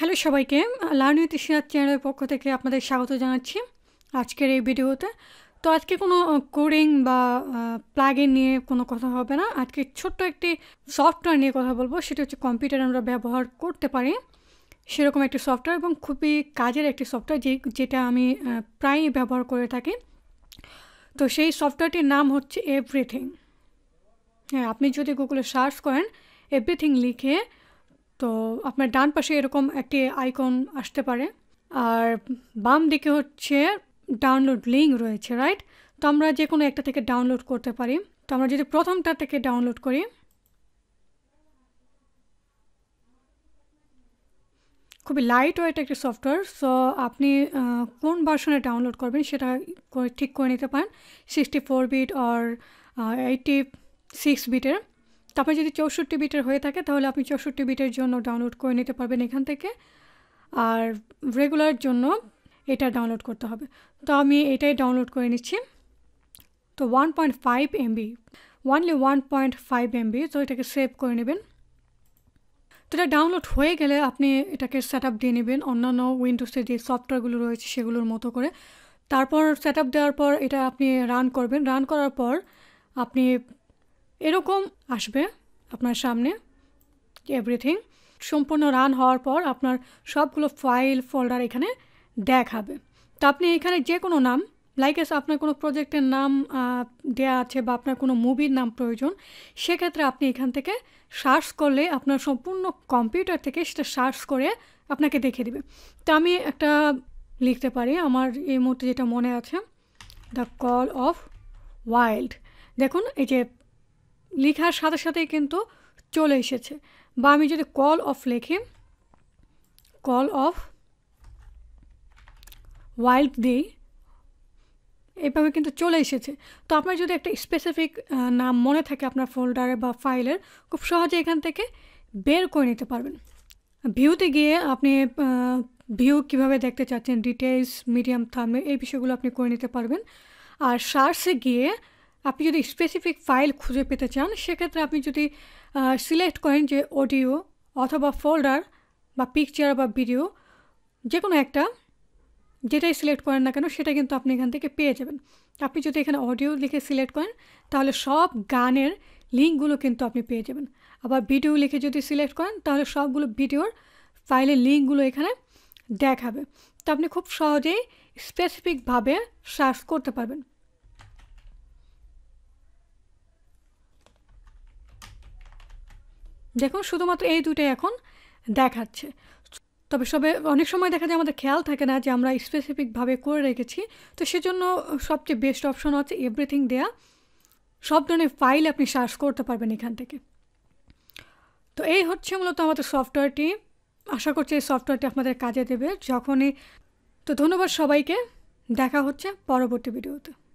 hello সবাইকে learn with ইশিয়ার চ্যানেলের পক্ষ থেকে আপনাদের স্বাগত জানাচ্ছি আজকের এই ভিডিওতে তো আজকে কোনো কোডিং বা প্লাগিন নিয়ে কোনো কথা হবে না আজকে ছোট্ট একটি সফটওয়্যার নিয়ে কথা বলবো সেটা হচ্ছে কম্পিউটার আমরা ব্যবহার করতে পারি সেরকম একটি সফটওয়্যার এবং খুবই কাজের একটি সফটওয়্যার যে যেটা আমি প্রায়ই ব্যবহার করে থাকি তো সেই সফটওয়্যারটির নাম হচ্ছে এভরিথিং হ্যাঁ আপনি যদি গুগলে সার্চ করেন এভরিথিং লিখে তো আপনার ডান পাশে এরকম একটি আইকন আসতে পারে আর বাম দিকে হচ্ছে ডাউনলোড লিঙ্ক রয়েছে রাইট তো আমরা যে কোনো একটা থেকে ডাউনলোড করতে পারি তো আমরা যদি প্রথমটা থেকে ডাউনলোড করি খুবই লাইট ওয়েট একটি সফটওয়্যার সো আপনি কোন ভার্সনে ডাউনলোড করবেন সেটা ঠিক করে নিতে পারেন সিক্সটি ফোর বিট আর এইটি সিক্স বিটের তারপর যদি চৌষট্টি বিটের হয়ে থাকে তাহলে আপনি চৌষট্টি বিটের জন্য ডাউনলোড করে নিতে পারবেন এখান থেকে আর রেগুলার জন্য এটা ডাউনলোড করতে হবে তো আমি এটাই ডাউনলোড করে নিচ্ছি তো one point five MB only one point five MB তো এটাকে সেভ করে নেবেন তো এটা ডাউনলোড হয়ে গেলে আপনি এটাকে সেট আপ দিয়ে নেবেন অন্যান্য উইন্ডোজের যে সফটওয়্যারগুলো রয়েছে সেগুলোর মতো করে তারপর সেট আপ দেওয়ার পর এটা আপনি রান করবেন রান করার পর আপনি এরকম আসবে আপনার সামনে এভরিথিং সম্পূর্ণ রান হওয়ার পর আপনার সবগুলো ফাইল ফোল্ডার এখানে দেখাবে তো আপনি এখানে যে কোনো নাম লাইক এস আপনার কোনো প্রজেক্টের নাম দেয়া আছে বা আপনার কোনো মুভির নাম প্রয়োজন সেক্ষেত্রে আপনি এখান থেকে সার্চ করলে আপনার সম্পূর্ণ কম্পিউটার থেকে সেটা সার্চ করে আপনাকে দেখে দিবে তো আমি একটা লিখতে পারি আমার এই মুহূর্তে যেটা মনে আছে দ্য কল অফ ওয়াইল্ড দেখুন এই যে লেখার সাথে সাথেই কিন্তু চলে এসেছে বা আমি যদি কল অফ লেখি কল অফ ওয়াইল্ড দিই এভাবে কিন্তু চলে এসেছে তো আপনার যদি একটা স্পেসিফিক নাম মনে থাকে আপনার ফোল্ডারে বা ফাইলের খুব সহজে এখান থেকে বের করে নিতে পারবেন ভিউতে গিয়ে আপনি ভিউ কিভাবে দেখতে চাচ্ছেন ডিটেলস মিডিয়াম থামে এই বিষয়গুলো আপনি করে নিতে পারবেন আর সার্সে গিয়ে আপনি যদি স্পেসিফিক ফাইল খুঁজে পেতে চান সেক্ষেত্রে আপনি যদি সিলেক্ট করেন যে অডিও অথবা ফোল্ডার বা পিকচার বা ভিডিও যে কোনো একটা যেটাই সিলেক্ট করেন না কেন সেটা কিন্তু আপনি এখান থেকে পেয়ে যাবেন আপনি যদি এখানে অডিও লিখে সিলেক্ট করেন তাহলে সব গানের লিঙ্কগুলো কিন্তু আপনি পেয়ে যাবেন আবার ভিডিও লিখে যদি সিলেক্ট করেন তাহলে সবগুলো ভিডিওর ফাইলের লিঙ্কগুলো এখানে দেখাবে তো আপনি খুব সহজেই স্পেসিফিকভাবে সার্চ করতে পারবেন দেখুন শুধুমাত্র এই দুইটাই এখন দেখাচ্ছে তবে সবে অনেক সময় দেখা যায় আমাদের খেয়াল থাকে না যে আমরা স্পেসিফিকভাবে করে রেখেছি তো সেজন্য সবচেয়ে বেস্ট অপশন হচ্ছে এভরিথিং দেয়া সব ধরনের ফাইল আপনি সার্চ করতে পারবেন এখান থেকে তো এই হচ্ছে মূলত আমাদের সফটওয়্যারটি আশা করছি এই সফটওয়্যারটি আপনাদের কাজে দেবে যখনই তো ধন্যবাদ সবাইকে দেখা হচ্ছে পরবর্তী ভিডিওতে